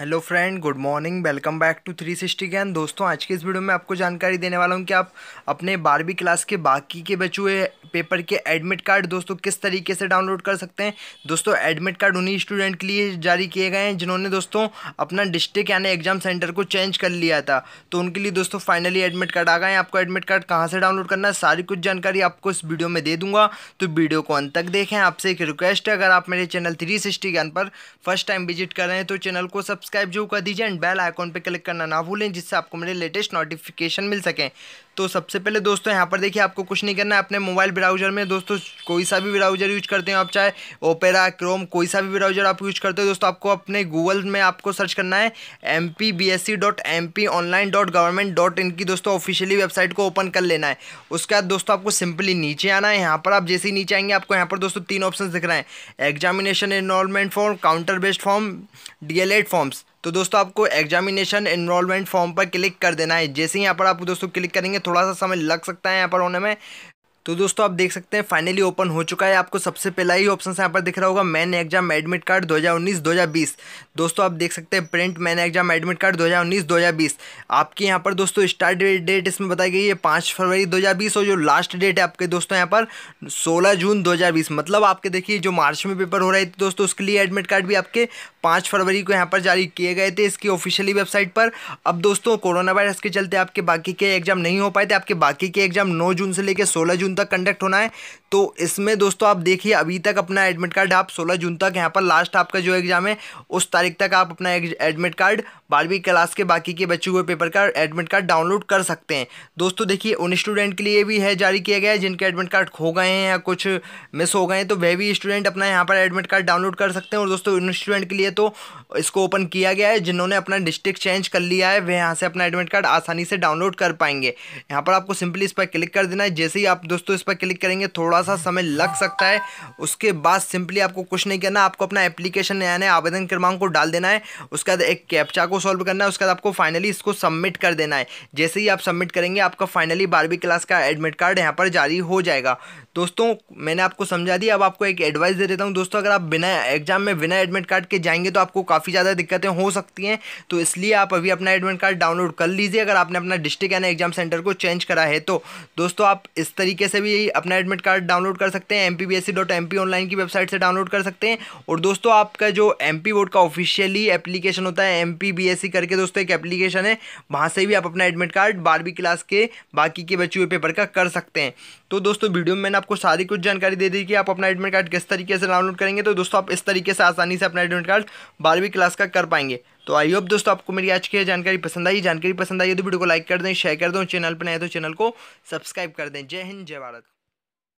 hello friend good morning welcome back to three sixty कैन दोस्तों आज के इस वीडियो में आपको जानकारी देने वाला हूं कि आप अपने बारहवीं क्लास के बाकी के बचे हुए पेपर के एडमिट कार्ड दोस्तों किस तरीके से डाउनलोड कर सकते हैं दोस्तों एडमिट कार्ड उन्हीं स्टूडेंट के लिए जारी किए गए हैं जिन्होंने दोस्तों अपना डिस्ट्रिक्ट यानी एग्जाम सेंटर को चेंज कर लिया था तो उनके लिए दोस्तों फाइनली एडमिट कार्ड आ गए हैं आपको एडमिट कार्ड कहाँ से डाउनलोड करना है सारी कुछ जानकारी आपको इस वीडियो में दे दूंगा तो वीडियो को अंत तक देखें आपसे एक रिक्वेस्ट है अगर आप मेरे चैनल थ्री सिक्सटी पर फर्स्ट टाइम विजिट कर रहे हैं तो चैनल को सब सब्सक्राइब जो कर दीजिए एंड बेल आइकॉन पर क्लिक करना ना भूलें जिससे आपको मेरे लेटेस्ट नोटिफिकेशन मिल सकें तो सबसे पहले दोस्तों यहाँ पर देखिए आपको कुछ नहीं करना है अपने मोबाइल ब्राउजर में दोस्तों कोई सा भी ब्राउजर यूज करते हो आप चाहे ओपेरा क्रोम कोई सा भी ब्राउजर आप यूज करते हो दोस्तों आपको अपने गूगल में आपको सर्च करना है M P B S C dot M P online dot government dot in की दोस्तों ऑफिशियली वेबसाइट को ओपन कर लेना है उसके बाद दोस्तों आपको सिंपली नीचे आना है यहाँ पर आप जैसे ही नीचे आएंगे आपको यहाँ पर दोस्तों तीन ऑप्शन दिख रहे हैं examination enrolment form counter based form D El Ed forms तो दोस्तों आपको एग्जामिनेशन इनरोलमेंट फॉर्म पर क्लिक कर देना है जैसे ही यहाँ पर आप दोस्तों क्लिक करेंगे थोड़ा सा समय लग सकता है यहाँ पर होने में तो दोस्तों आप देख सकते हैं फाइनली ओपन हो चुका है आपको सबसे पहला ही ऑप्शन यहाँ पर दिख रहा होगा मैन एग्जाम एडमिट कार्ड 2019 2020 दोस्तों आप देख सकते हैं print main exam admit card 2019 2020 आपके यहाँ पर दोस्तों स्टार्ट डेट इसमें बताई गई है पाँच फरवरी दो और जो लास्ट डेट है आपके दोस्तों यहाँ पर सोलह जून दो मतलब आपके देखिए जो मार्च में पेपर हो रहे थे दोस्तों उसके लिए एडमिट कार्ड भी आपके पाँच फरवरी को यहाँ पर जारी किए गए थे इसकी ऑफिशियली वेबसाइट पर अब दोस्तों कोरोना वायरस के चलते आपके बाकी के एग्जाम नहीं हो पाए थे आपके बाकी के एग्जाम नौ जून से लेकर सोलह जून तक कंडक्ट होना है तो इसमें दोस्तों आप देखिए अभी तक अपना एडमिट कार्ड आप सोलह जून तक यहाँ पर लास्ट आपका जो एग्ज़ाम है उस तारीख तक आप अपना एडमिट कार्ड बारहवीं क्लास के बाकी के बचे हुए पेपर का एडमिट कार्ड डाउनलोड कर सकते हैं दोस्तों देखिए उन स्टूडेंट के लिए भी है जारी किया गया है जिनके एडमिट कार्ड खो गए हैं या कुछ मिस हो गए हैं तो वह भी स्टूडेंट अपना यहाँ पर एडमिट कार्ड डाउनलोड कर सकते हैं और दोस्तों उन स्टूडेंट के लिए तो इसको ओपन किया गया है जिन्होंने अपना डिस्ट्रिक्ट चेंज कर लिया है वह यहाँ से अपना एडमिट कार्ड आसानी से डाउनलोड कर पाएंगे यहाँ पर आपको सिंपली इस पर क्लिक कर देना है जैसे ही आप दोस्तों दोस्तों इस पर क्लिक करेंगे थोड़ा सा समय लग सकता है उसके बाद सिंपली आपको कुछ नहीं करना आपको अपना एप्लीकेशन यानी आवेदन क्रमांक को डाल देना है उसके बाद एक कैप्चा को सॉल्व करना है उसके बाद आपको फाइनली इसको सबमिट कर देना है जैसे ही आप सबमिट करेंगे आपका फाइनली बारहवीं क्लास का एडमिट कार्ड यहाँ पर जारी हो जाएगा दोस्तों मैंने आपको समझा दिया अब आपको एक एडवाइस दे देता हूँ दोस्तों अगर आप बिना एग्जाम में बिना एडमिट कार्ड के जाएंगे तो आपको काफ़ी ज़्यादा दिक्कतें हो सकती हैं तो इसलिए आप अभी अपना एडमिट कार्ड डाउनलोड कर लीजिए अगर आपने अपना डिस्ट्रिक्ट यानी एग्जाम सेंटर को चेंज करा है तो दोस्तों आप इस तरीके से भी अपना एडमिट कार्ड डाउनलोड कर सकते हैं एम पी ऑनलाइन की वेबसाइट से डाउनलोड कर सकते हैं और दोस्तों आपका जो एम पी बोर्ड का ऑफिशियली एप्लीकेशन होता है एम पी करके दोस्तों एक एप्लीकेशन है वहाँ से भी आप अपना एडमिट कार्ड बारहवीं क्लास के बाकी के बच्चे हुए पेपर का कर सकते हैं तो दोस्तों वीडियो में मैंने आपको सारी कुछ जानकारी दे दी कि आप अपना एडमिट कार्ड किस तरीके से डाउनलोड करेंगे तो दोस्तों आप इस तरीके से आसानी से अपना एडमिट कार्ड बारहवीं क्लास का कर पाएंगे तो आई होप दोस्तों आपको मेरी आज की जानकारी पसंद आई जानकारी पसंद आई तो वीडियो को लाइक कर दें शेयर कर दें चैनल पर नए तो चैनल को सब्सक्राइब कर दें जय हिंद जय भारत